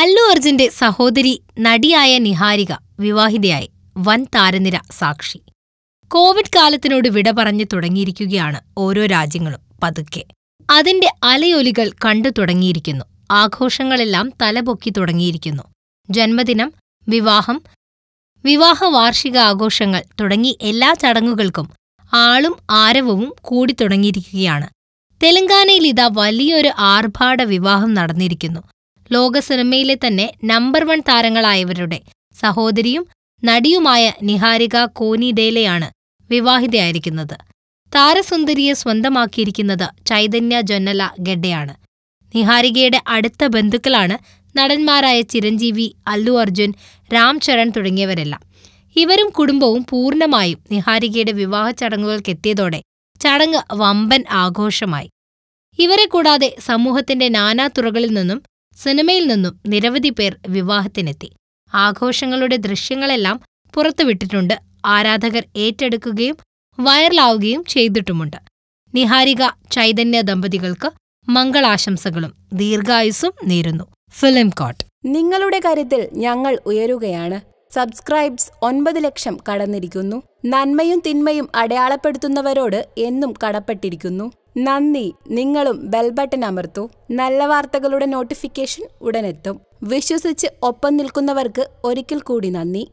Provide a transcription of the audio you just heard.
അല്ലു അർജുന്റെ സഹോദരി നടിയായ നിഹാരിക വിവാഹിതയായി വൻ താരനിര സാക്ഷി കോവിഡ് കാലത്തിനോട് വിട പറഞ്ഞു തുടങ്ങിയിരിക്കുകയാണ് ഓരോ രാജ്യങ്ങളും പതുക്കെ അതിന്റെ അലയൊലികൾ കണ്ടു തുടങ്ങിയിരിക്കുന്നു ആഘോഷങ്ങളെല്ലാം തലപൊക്കി തുടങ്ങിയിരിക്കുന്നു ജന്മദിനം വിവാഹം വിവാഹ വാർഷിക ആഘോഷങ്ങൾ തുടങ്ങി എല്ലാ ചടങ്ങുകൾക്കും ആളും ആരവവും കൂടി തുടങ്ങിയിരിക്കുകയാണ് തെലങ്കാനയിൽ ഇതാ വലിയൊരു ആർഭാട വിവാഹം നടന്നിരിക്കുന്നു ലോക സിനിമയിലെ തന്നെ നമ്പർ വൺ താരങ്ങളായവരുടെ സഹോദരിയും നടിയുമായ നിഹാരിക കോനി ഡേലയാണ് വിവാഹിതയായിരിക്കുന്നത് താരസുന്ദരിയെ സ്വന്തമാക്കിയിരിക്കുന്നത് ചൈതന്യ ജൊന്നല ഗഡ്ഡയാണ് നിഹാരികയുടെ അടുത്ത ബന്ധുക്കളാണ് നടന്മാരായ ചിരഞ്ജീവി അല്ലു അർജുൻ രാം ചരൺ തുടങ്ങിയവരെല്ലാം ഇവരും കുടുംബവും പൂർണ്ണമായും നിഹാരികയുടെ വിവാഹ ചടങ്ങുകൾക്കെത്തിയതോടെ ചടങ്ങ് വമ്പൻ ആഘോഷമായി ഇവരെ കൂടാതെ സമൂഹത്തിന്റെ നാനാതുറകളിൽ നിന്നും സിനിമയിൽ നിന്നും നിരവധി പേർ വിവാഹത്തിനെത്തി ആഘോഷങ്ങളുടെ ദൃശ്യങ്ങളെല്ലാം പുറത്തുവിട്ടിട്ടുണ്ട് ആരാധകർ ഏറ്റെടുക്കുകയും വൈറലാവുകയും ചെയ്തിട്ടുമുണ്ട് നിഹാരിക ചൈതന്യ ദമ്പതികൾക്ക് മംഗളാശംസകളും ദീർഘായുസ്സും നേരുന്നു ഫിലിം കോട്ട് നിങ്ങളുടെ കാര്യത്തിൽ ഞങ്ങൾ ഉയരുകയാണ് സബ്സ്ക്രൈബ്സ് ഒൻപത് ലക്ഷം കടന്നിരിക്കുന്നു നന്മയും തിന്മയും അടയാളപ്പെടുത്തുന്നവരോട് എന്നും കടപ്പെട്ടിരിക്കുന്നു നന്ദി നിങ്ങളും ബെൽ ബട്ടൺ അമർത്തൂ നല്ല വാർത്തകളുടെ നോട്ടിഫിക്കേഷൻ ഉടനെത്തും വിശ്വസിച്ച് ഒപ്പം നിൽക്കുന്നവർക്ക് ഒരിക്കൽ കൂടി നന്ദി